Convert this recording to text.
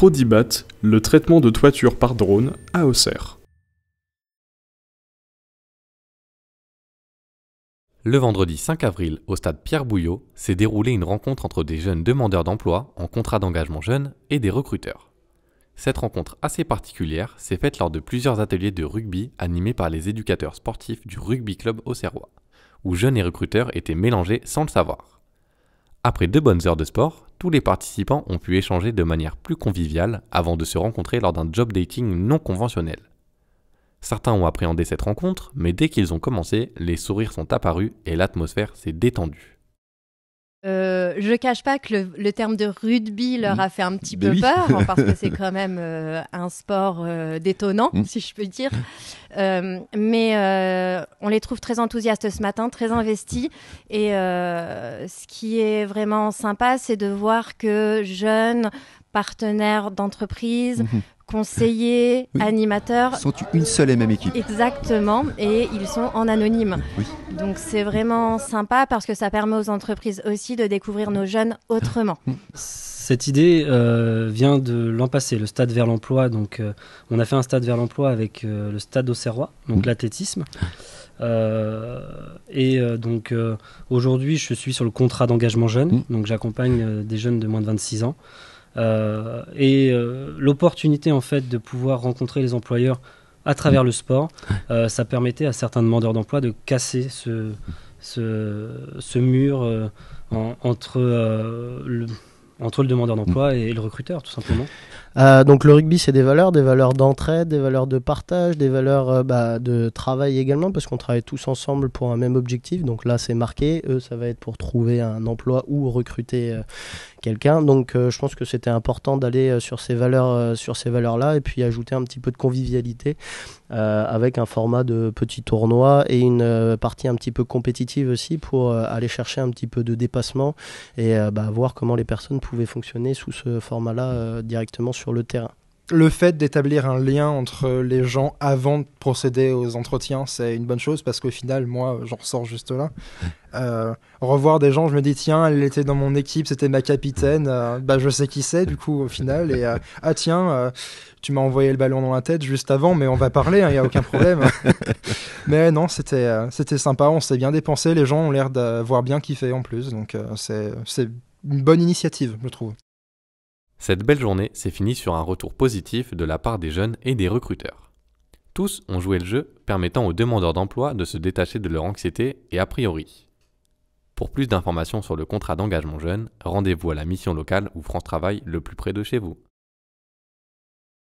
Prodibat, le traitement de toiture par drone à Auxerre. Le vendredi 5 avril, au stade Pierre Bouillot, s'est déroulée une rencontre entre des jeunes demandeurs d'emploi en contrat d'engagement jeune et des recruteurs. Cette rencontre assez particulière s'est faite lors de plusieurs ateliers de rugby animés par les éducateurs sportifs du Rugby Club Auxerrois, où jeunes et recruteurs étaient mélangés sans le savoir. Après deux bonnes heures de sport, tous les participants ont pu échanger de manière plus conviviale avant de se rencontrer lors d'un job dating non conventionnel. Certains ont appréhendé cette rencontre, mais dès qu'ils ont commencé, les sourires sont apparus et l'atmosphère s'est détendue. Euh, je cache pas que le, terme de rugby leur mm. a fait un petit ben peu peur, hein, parce que c'est quand même euh, un sport euh, détonnant, mm. si je peux dire. mais on les trouve très enthousiastes ce matin, très investis. Et ce qui est vraiment sympa, c'est de voir que jeunes partenaires d'entreprise, mm-hmm conseillers, animateurs. Ils sont une seule et même équipe. Exactement, et ils sont en anonyme. Donc c'est vraiment sympa parce que ça permet aux entreprises aussi de découvrir nos jeunes autrement. Ah. Cette idée euh, vient de l'an passé, le stade vers l'emploi. Donc euh, on a fait un stade vers l'emploi avec euh, le stade Auxerrois, donc mmh. l'athlétisme. et donc aujourd'hui, je suis sur le contrat d'engagement jeune. Mmh. Donc j'accompagne des jeunes de moins de 26 ans euh, et euh, l'opportunité en fait de pouvoir rencontrer les employeurs à travers le sport, euh, ça permettait à certains demandeurs d'emploi de casser ce, ce, mur entre le, entre le demandeur d'emploi et le recruteur, tout simplement. Euh, donc le rugby, c'est des valeurs, des valeurs d'entraide, des valeurs de partage, des valeurs euh, bah, de travail également, parce qu'on travaille tous ensemble pour un même objectif. Donc là, c'est marqué. Eux, ça va être pour trouver un emploi ou recruter euh, quelqu'un. Donc je pense que c'était important d'aller sur ces valeurs, sur ces valeurs-là, et puis ajouter un petit peu de convivialité avec un format de petit tournoi et une partie un petit peu compétitive aussi pour aller chercher un petit peu de dépassement et bah, voir comment les personnes pouvait fonctionner sous ce format-là euh, directement sur le terrain le fait d'établir un lien entre les gens avant de procéder aux entretiens, c'est une bonne chose parce qu'au final, moi, j'en ressors juste là. Euh, revoir des gens, je me dis, tiens, elle était dans mon équipe, c'était ma capitaine, euh, bah, je sais qui c'est, du coup, au final. Et ah, tiens, tu m'as envoyé le ballon dans la tête juste avant, mais on va parler, il hein, n'y a aucun problème. mais non, c'était c'était sympa, on s'est bien dépensé, les gens ont l'air d'avoir bien kiffé en plus, donc c'est une bonne initiative, je trouve. Cette belle journée s'est finie sur un retour positif de la part des jeunes et des recruteurs. Tous ont joué le jeu, permettant aux demandeurs d'emploi de se détacher de leur anxiété et a priori. Pour plus d'informations sur le contrat d'engagement jeune, rendez-vous à la mission locale ou France Travail le plus près de chez vous.